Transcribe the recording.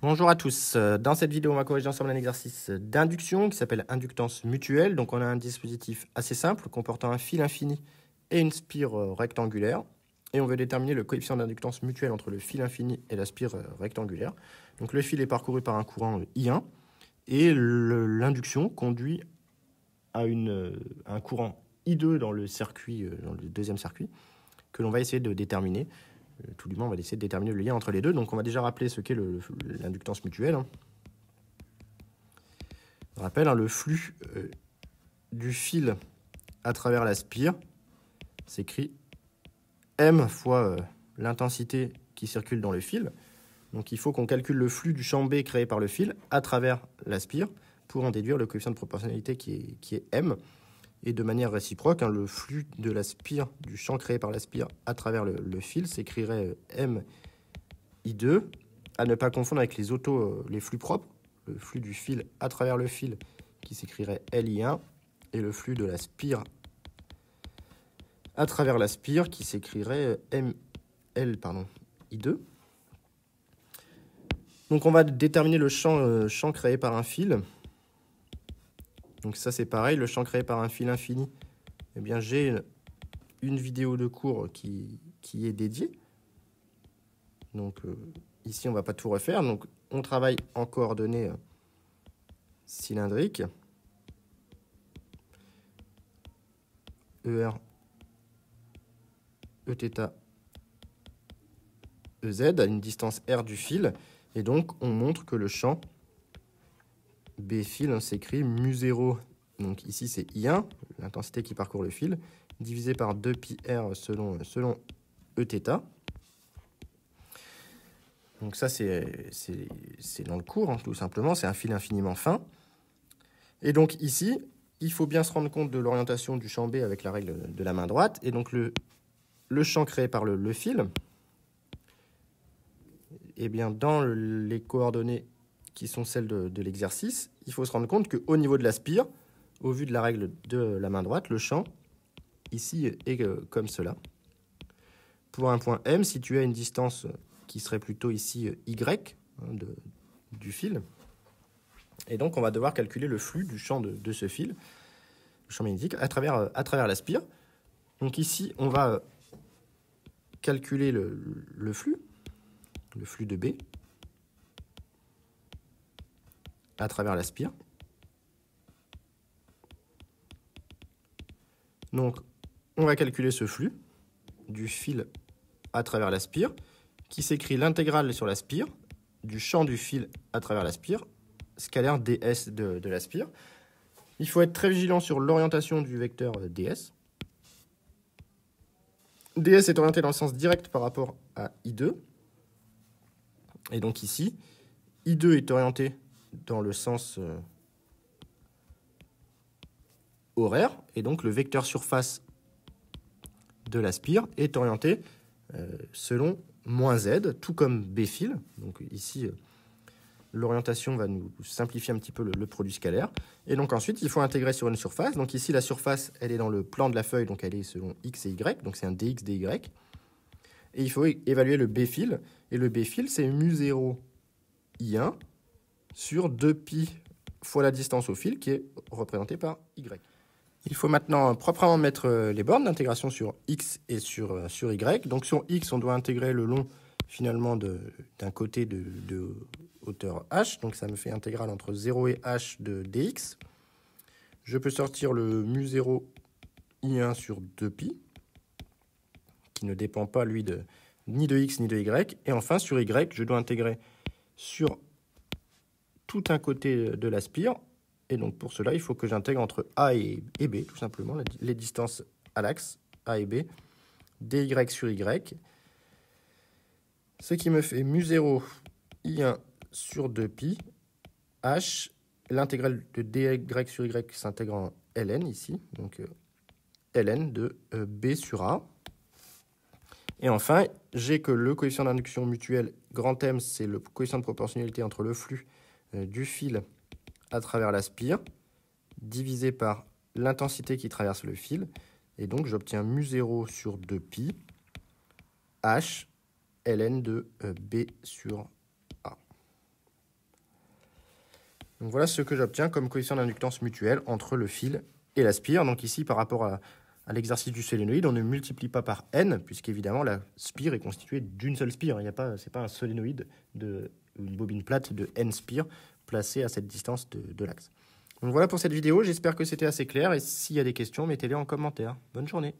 Bonjour à tous. Euh, dans cette vidéo, on va corriger ensemble un exercice d'induction qui s'appelle inductance mutuelle. Donc on a un dispositif assez simple comportant un fil infini et une spire euh, rectangulaire. Et on veut déterminer le coefficient d'inductance mutuelle entre le fil infini et la spire euh, rectangulaire. Donc le fil est parcouru par un courant I1 et l'induction conduit à, un courant I2 dans le, circuit, dans le deuxième circuit que l'on va essayer de déterminer. Euh, tout du moins, on va essayer de déterminer le lien entre les deux. Donc, on va déjà rappeler ce qu'est l'inductance mutuelle. On hein. rappelle, hein, le flux euh, du fil à travers la spire s'écrit M fois euh, l'intensité qui circule dans le fil. Donc, il faut qu'on calcule le flux du champ B créé par le fil à travers la spire pour en déduire le coefficient de proportionnalité qui est, qui est M. Et de manière réciproque, hein, le flux de la spire, du champ créé par la spire à travers le, fil s'écrirait euh, MI2, à ne pas confondre avec les auto, euh, les flux propres, le flux du fil à travers le fil qui s'écrirait LI1, et le flux de la spire à travers la spire qui s'écrirait euh, l pardon, I2. Donc on va déterminer le champ, champ créé par un fil. Donc ça c'est pareil, le champ créé par un fil infini. Eh bien j'ai une, vidéo de cours qui, est dédiée. Donc euh, ici on ne va pas tout refaire. Donc on travaille en coordonnées euh, cylindriques. ER, Eθ, EZ à une distance R du fil. Et donc on montre que le champ B-fil, on hein, s'écrit mu0, donc ici c'est I1, l'intensité qui parcourt le fil, divisé par 2πr selon, selon Eθ. Donc ça c'est dans le cours, hein, tout simplement, c'est un fil infiniment fin. Et donc ici, il faut bien se rendre compte de l'orientation du champ B avec la règle de la main droite. Et donc le, le champ créé par le, fil, et eh bien dans les coordonnées qui sont celles de, l'exercice, il faut se rendre compte qu'au niveau de la spire, au vu de la règle de la main droite, le champ, ici, est euh, comme cela. Pour un point M, situé à une distance qui serait plutôt ici euh, Y hein, du fil, et donc on va devoir calculer le flux du champ de, ce fil, le champ magnétique, à travers, à travers la spire. Donc ici, on va calculer le flux, le flux de B, à travers la spire. Donc, on va calculer ce flux du fil à travers la spire qui s'écrit l'intégrale sur la spire du champ du fil à travers la spire, scalaire ds de, de la spire. Il faut être très vigilant sur l'orientation du vecteur euh, ds. ds est orienté dans le sens direct par rapport à i2. Et donc ici, i2 est orienté dans le sens euh, horaire. Et donc le vecteur surface de la spire est orienté euh, selon moins z, tout comme B-fil. Donc ici, euh, l'orientation va nous simplifier un petit peu le, produit scalaire. Et donc ensuite, il faut intégrer sur une surface. Donc ici, la surface, elle est dans le plan de la feuille, donc elle est selon x et y. Donc c'est un dx, dy. Et il faut évaluer le B-fil, Et le B-fil, c'est mu0, i1 sur 2pi fois la distance au fil qui est représentée par y. Il faut maintenant proprement mettre euh, les bornes d'intégration sur x et sur, euh, sur y. Donc sur x, on doit intégrer le long finalement d'un côté de, hauteur h. Donc ça me fait intégrale entre 0 et h de dx. Je peux sortir le mu0 i1 sur 2pi, qui ne dépend pas lui de, ni de x ni de y. Et enfin sur y, je dois intégrer sur tout un côté de la spire. Et donc pour cela, il faut que j'intègre entre A et, B, tout simplement, les distances à l'axe A et B, dy sur y, ce qui me fait mu0 i1 sur 2pi, h, l'intégrale de dy sur y s'intègre en ln ici, donc euh, ln de euh, b sur a. Et enfin, j'ai que le coefficient d'induction mutuelle grand M, c'est le coefficient de proportionnalité entre le flux euh, du fil à travers la spire divisé par l'intensité qui traverse le fil. Et donc j'obtiens mu0 sur 2pi h ln de euh, b sur a. Donc voilà ce que j'obtiens comme coefficient d'inductance mutuelle entre le fil et la spire. Donc ici, par rapport à, l'exercice du solénoïde, on ne multiplie pas par n, puisqu'évidemment la spire est constituée d'une seule spire. Ce n'est pas, pas un solénoïde de une bobine plate de n spire placée à cette distance de, de l'axe. Donc voilà pour cette vidéo, j'espère que c'était assez clair et s'il y a des questions, mettez-les en commentaire. Bonne journée